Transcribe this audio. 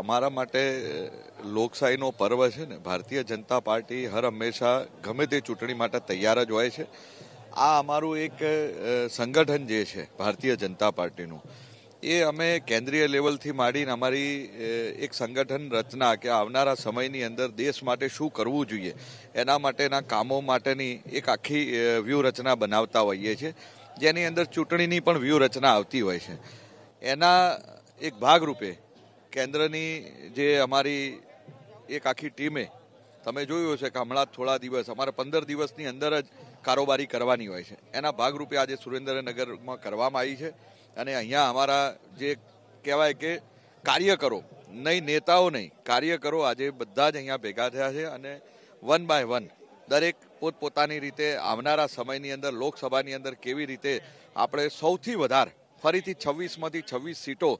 અમારા માટે લોકશાહીનો પર્વ છે ને ભારતીય જનતા પાર્ટી હર હંમેશા ગમે તે ચૂંટણી માટે તૈયાર જ હોય છે આ અમારું એક સંગઠન જે છે ભારતીય જનતા પાર્ટીનું એ અમે કેન્દ્રીય લેવલથી માંડીને અમારી એક સંગઠન રચના કે આવનારા સમયની અંદર દેશ માટે શું કરવું જોઈએ એના માટેના કામો માટેની એક આખી વ્યૂહરચના બનાવતા હોઈએ છીએ જેની અંદર ચૂંટણીની પણ વ્યૂહરચના આવતી હોય છે એના એક ભાગરૂપે કેન્દ્રની જે અમારી એક આખી ટીમે તમે જોયું છે કે હમણાં થોડા દિવસ અમારે પંદર દિવસની અંદર જ કારોબારી કરવાની હોય છે એના ભાગરૂપે આજે સુરેન્દ્રનગરમાં કરવામાં આવી છે અને અહીંયા અમારા જે કહેવાય કે કાર્યકરો નહીં નેતાઓ નહીં કાર્યકરો આજે બધા જ અહીંયા ભેગા થયા છે અને વન બાય વન દરેક પોતપોતાની રીતે આવનારા સમયની અંદર લોકસભાની અંદર કેવી રીતે આપણે સૌથી વધારે ફરીથી છવ્વીસમાંથી છવ્વીસ સીટો